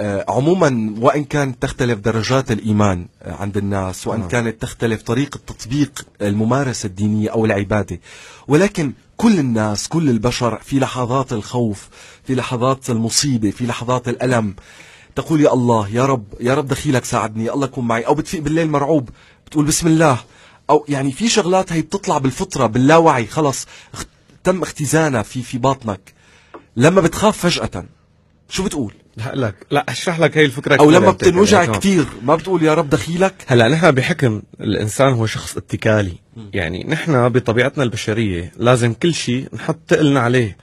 آه، عموما وان كانت تختلف درجات الايمان آه، عند الناس وان نعم. كانت تختلف طريقه تطبيق الممارسه الدينيه او العباده ولكن كل الناس كل البشر في لحظات الخوف في لحظات المصيبه في لحظات الالم تقول يا الله يا رب يا رب دخيلك ساعدني الله يكون معي او بتفيق بالليل مرعوب بتقول بسم الله او يعني في شغلات هي بتطلع بالفطره باللاوعي خلص تم اختزانها في في باطنك لما بتخاف فجاه شو بتقول لك لا اشرح لك هي الفكره او لما بتنوجع كثير ما بتقول يا رب دخيلك هلا نحن بحكم الانسان هو شخص اتكالي يعني نحن بطبيعتنا البشريه لازم كل شيء نحط ثقلنا عليه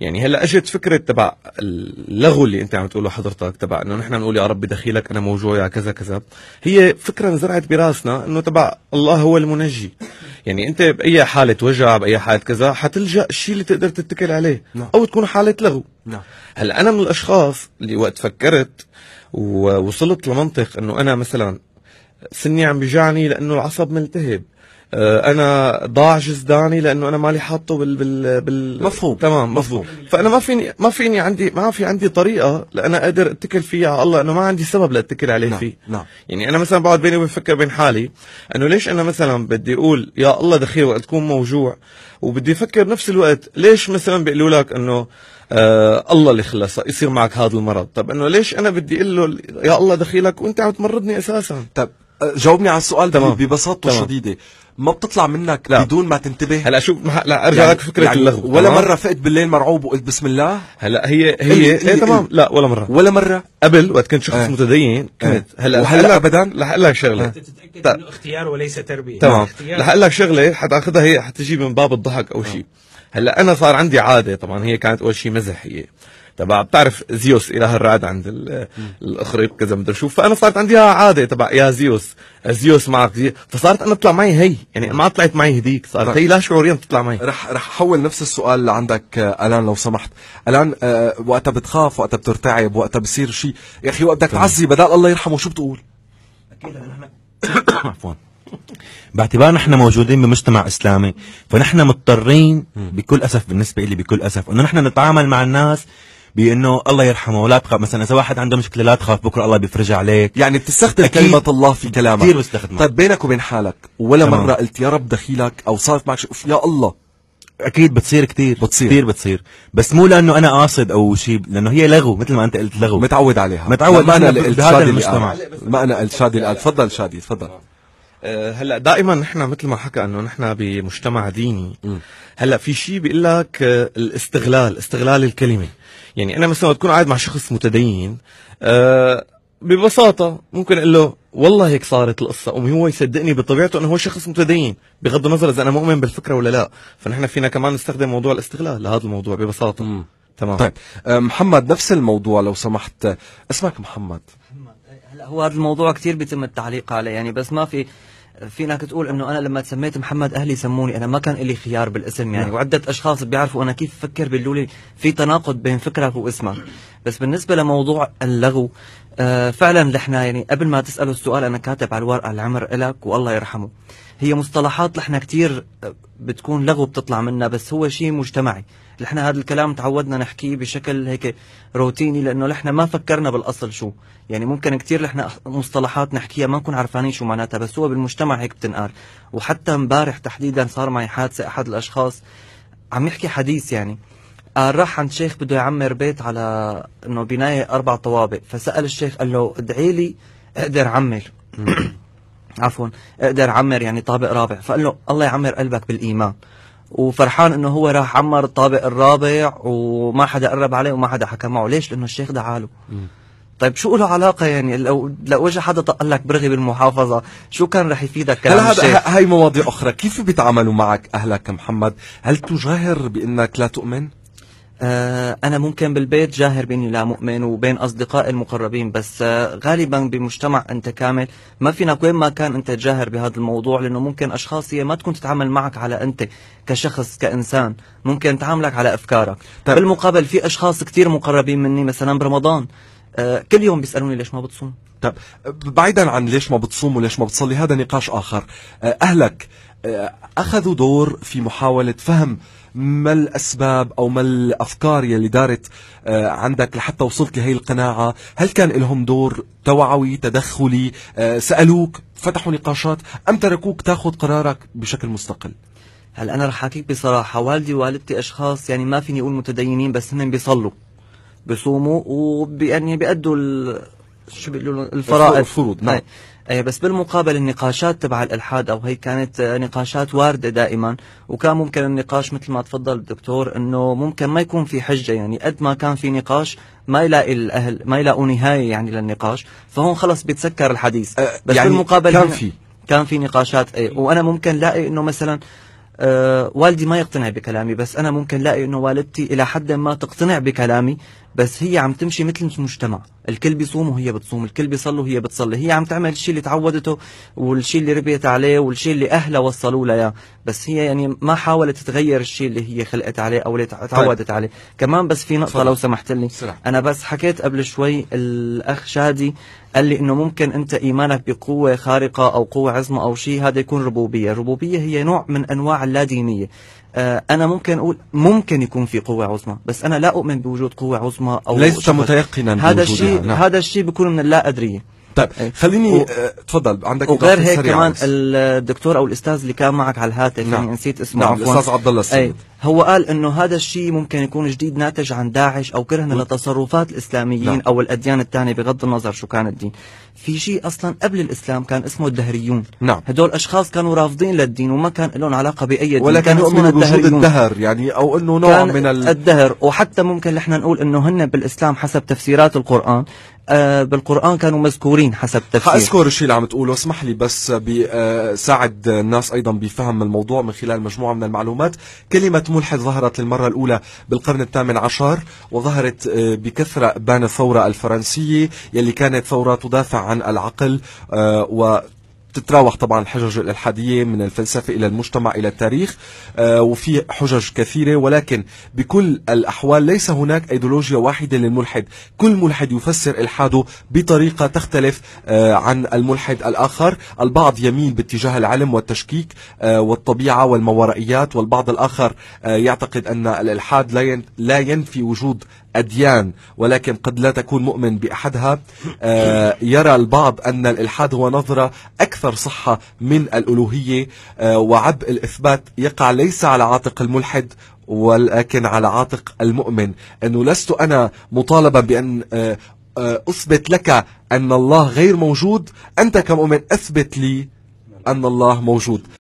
يعني هلا اجت فكره تبع اللغو اللي انت عم تقوله حضرتك تبع انه نحن نقول يا رب دخيلك انا موجوع يا كذا كذا هي فكره انزرعت براسنا انه تبع الله هو المنجي يعني انت باي حاله وجع باي حاله كذا حتلجا الشيء اللي تقدر تتكل عليه نعم. او تكون حاله لغو نعم. هلا انا من الاشخاص اللي وقت فكرت ووصلت لمنطق انه انا مثلا سني عم بيجعني لانه العصب ملتهب آه، انا ضاع جزداني لانه انا مالي حاطه بال بال بال مفهوم تمام مفهوم فانا ما فيني ما فيني عندي ما في عندي طريقه لانا اقدر اتكل فيها على الله انه ما عندي سبب لاتكل عليه نعم. فيه نعم. يعني انا مثلا بقعد بيني وبفكر بين حالي انه ليش انا مثلا بدي اقول يا الله دخيل وقت تكون موجوع وبدي افكر بنفس الوقت ليش مثلا بيقولوا لك انه آه الله اللي خلص يصير معك هذا المرض طب انه ليش انا بدي اقول له يا الله دخيلك وانت عم تمرضني اساسا طب جاوبني على السؤال تمام. ببساطته تمام. الشديده ما بتطلع منك لا. بدون ما تنتبه هلا شو لا ارجع يعني لك فكره يعني اللغو ولا تمام. مره فقت بالليل مرعوب وقلت بسم الله هلا هي هي إيه إيه, إيه، تمام إيه. لا ولا مره ولا مره قبل وقت كنت شخص آه. متدين كنت آه. هلا وهلا ابدا رح اقول لك شغله إيه. انت تتاكد انه اختيار وليس تربيه تمام رح اقول لك شغله حتاخذها هي حتجي من باب الضحك او شيء آه. هلا انا صار عندي عاده طبعا هي كانت اول شيء مزح هي تبع بتعرف زيوس اله الرعد عند الاخريق كذا مدري شو فانا صارت عندي عاده تبع يا زيوس زيوس معك زي فصارت انا تطلع معي هي يعني ما طلعت معي هديك صارت هي لا شعوريا تطلع معي رح رح احول نفس السؤال اللي عندك آه، الان لو سمحت الان أه وقتها بتخاف وقتها بترتعب وقتها بصير شيء يا اخي وقت بدك تعزي بدال الله يرحمه شو بتقول اكيد عفوا باعتبار نحن موجودين بمجتمع اسلامي فنحن مضطرين بكل اسف بالنسبه لي بكل اسف انه نحن نتعامل مع الناس بانه الله يرحمه ولا تخاف مثلا اذا واحد عنده مشكله لا تخاف بكره الله بيفرجها عليك يعني بتستخدم كلمه الله في كلامك كثير بستخدمها طيب بينك وبين حالك ولا تمام. مره قلت يا رب دخيلك او صارت معك شيء يا الله اكيد بتصير كثير بتصير كثير بتصير بس مو لانه انا قاصد او شيء لانه هي لغو مثل ما انت قلت لغو متعود عليها متعود ما انا قلت شادي المجتمع ما انا قلت شادي تفضل شادي تفضل هلا دائما نحن مثل ما حكى انه نحن بمجتمع ديني هلا في شيء بيقول لك آه، الاستغلال استغلال الكلمه يعني انا مثلا تكون قاعد مع شخص متدين آه، ببساطه ممكن اقول له والله هيك صارت القصه هو يصدقني بطبيعته انه هو شخص متدين بغض النظر اذا انا مؤمن بالفكره ولا لا فنحن فينا كمان نستخدم موضوع الاستغلال لهذا الموضوع ببساطه م. تمام طيب آه، محمد نفس الموضوع لو سمحت اسمك محمد هلا هو هذا الموضوع كثير بيتم التعليق عليه يعني بس ما في في تقول انه انا لما تسميت محمد اهلي سموني انا ما كان لي خيار بالاسم يعني نعم. وعده اشخاص بيعرفوا انا كيف بفكر بيقولوا لي في تناقض بين فكرك واسمك بس بالنسبه لموضوع اللغو آه فعلا نحن يعني قبل ما تساله السؤال انا كاتب على الورقه العمر الك والله يرحمه هي مصطلحات نحن كثير آه، بتكون لغو بتطلع منا بس هو شيء مجتمعي نحن هذا الكلام تعودنا نحكيه بشكل هيك روتيني لانه نحن ما فكرنا بالاصل شو يعني ممكن كثير نحن مصطلحات نحكيها ما نكون عرفانين شو معناتها بس هو بالمجتمع هيك بتنقال وحتى امبارح تحديدا صار معي حادثه احد الاشخاص عم يحكي حديث يعني قال راح عند شيخ بده يعمر بيت على انه بنايه اربع طوابق فسال الشيخ قال له ادعي لي اقدر عمر عفوا اقدر عمر يعني طابق رابع فقال له الله يعمر قلبك بالايمان وفرحان انه هو راح عمر الطابق الرابع وما حدا قرب عليه وما حدا حكى معه ليش لانه الشيخ دعاله طيب شو له علاقة يعني لو لو اجى حدا طق لك برغي بالمحافظة شو كان رح يفيدك كلام هل هذا هاي مواضيع أخرى كيف بيتعاملوا معك أهلك محمد هل تجاهر بأنك لا تؤمن؟ آه، أنا ممكن بالبيت جاهر بيني لا مؤمن وبين أصدقائي المقربين بس آه، غالبا بمجتمع أنت كامل ما فينك وين ما كان أنت تجاهر بهذا الموضوع لأنه ممكن أشخاص هي ما تكون تتعامل معك على أنت كشخص كإنسان ممكن تعاملك على أفكارك طيب. بالمقابل في أشخاص كتير مقربين مني مثلا برمضان آه، كل يوم بيسألوني ليش ما بتصوم طب بعيدا عن ليش ما بتصوم وليش ما بتصلي هذا نقاش آخر أهلك أخذوا دور في محاولة فهم ما الأسباب أو ما الأفكار يلي دارت آه، عندك لحتى وصلت لهي القناعة هل كان لهم دور توعوي تدخلي آه، سألوك فتحوا نقاشات أم تركوك تاخذ قرارك بشكل مستقل هلا انا رح احكيك بصراحه والدي ووالدتي اشخاص يعني ما فيني اقول متدينين بس هم بيصلوا بصوموا يعني بيأدوا شو بيقولوا الفرائض الفروض نعم بس بالمقابل النقاشات تبع الالحاد او هي كانت آه، نقاشات وارده دائما وكان ممكن النقاش مثل ما تفضل الدكتور انه ممكن ما يكون في حجه يعني قد ما كان في نقاش ما يلاقي الاهل ما يلاقوا نهايه يعني للنقاش فهون خلص بيتسكر الحديث آه، بس يعني بالمقابل كان في كان في نقاشات اي وانا ممكن لاقي انه مثلا آه والدي ما يقتنع بكلامي بس انا ممكن لاقي انه والدتي الى حد ما تقتنع بكلامي بس هي عم تمشي مثل المجتمع الكل بيصوم وهي بتصوم الكل بيصلي وهي بتصلي هي عم تعمل الشيء اللي تعودته والشيء اللي ربيت عليه والشيء اللي اهلها وصلوا لها اياه بس هي يعني ما حاولت تغير الشيء اللي هي خلقت عليه او اللي طيب. تعودت طيب. عليه كمان بس في نقطه لو سمحت لي صراحة. انا بس حكيت قبل شوي الاخ شادي قال لي انه ممكن انت ايمانك بقوه خارقه او قوه عظمى او شيء هذا يكون ربوبيه الربوبيه هي نوع من انواع اللادينيه آه، انا ممكن اقول ممكن يكون في قوه عظمى بس انا لا اؤمن بوجود قوه عظمى او ليس متيقنا هذا الشيء نعم. هذا الشيء بيكون من اللا ادريه طيب إيه. خليني و... آه، تفضل عندك وغير هيك كمان عمس. الدكتور او الاستاذ اللي كان معك على الهاتف نعم. يعني نسيت اسمه نعم الاستاذ عبد الله إيه، السيد هو قال انه هذا الشيء ممكن يكون جديد ناتج عن داعش او كرهنا نعم. لتصرفات الاسلاميين نعم. او الاديان الثانيه بغض النظر شو كان الدين في شيء اصلا قبل الاسلام كان اسمه الدهريون نعم هدول اشخاص كانوا رافضين للدين وما كان لهم علاقه باي دين ولكن يؤمنوا بوجود الدهر يعني او انه نوع من ال... الدهر وحتى ممكن نحن نقول انه هن بالاسلام حسب تفسيرات القران آه، بالقرآن كانوا مذكورين حسب تفسير حأذكر الشيء اللي عم تقوله اسمح لي بس بساعد آه، الناس أيضا بفهم الموضوع من خلال مجموعة من المعلومات كلمة ملحد ظهرت للمرة الأولى بالقرن الثامن عشر وظهرت آه، بكثرة بان الثورة الفرنسية يلي كانت ثورة تدافع عن العقل و بتتراوح طبعا الحجج الالحاديه من الفلسفه الى المجتمع الى التاريخ آه، وفي حجج كثيره ولكن بكل الاحوال ليس هناك ايديولوجيا واحده للملحد كل ملحد يفسر الحاده بطريقه تختلف آه، عن الملحد الاخر البعض يميل باتجاه العلم والتشكيك آه، والطبيعه والماورائيات والبعض الاخر يعتقد ان الالحاد لا ينفي وجود أديان ولكن قد لا تكون مؤمن بأحدها يرى البعض أن الإلحاد هو نظرة أكثر أكثر صحة من الألوهية آه، وعبء الإثبات يقع ليس على عاتق الملحد ولكن على عاتق المؤمن أنه لست أنا مطالبا بأن آه، آه، أثبت لك أن الله غير موجود أنت كمؤمن أثبت لي أن الله موجود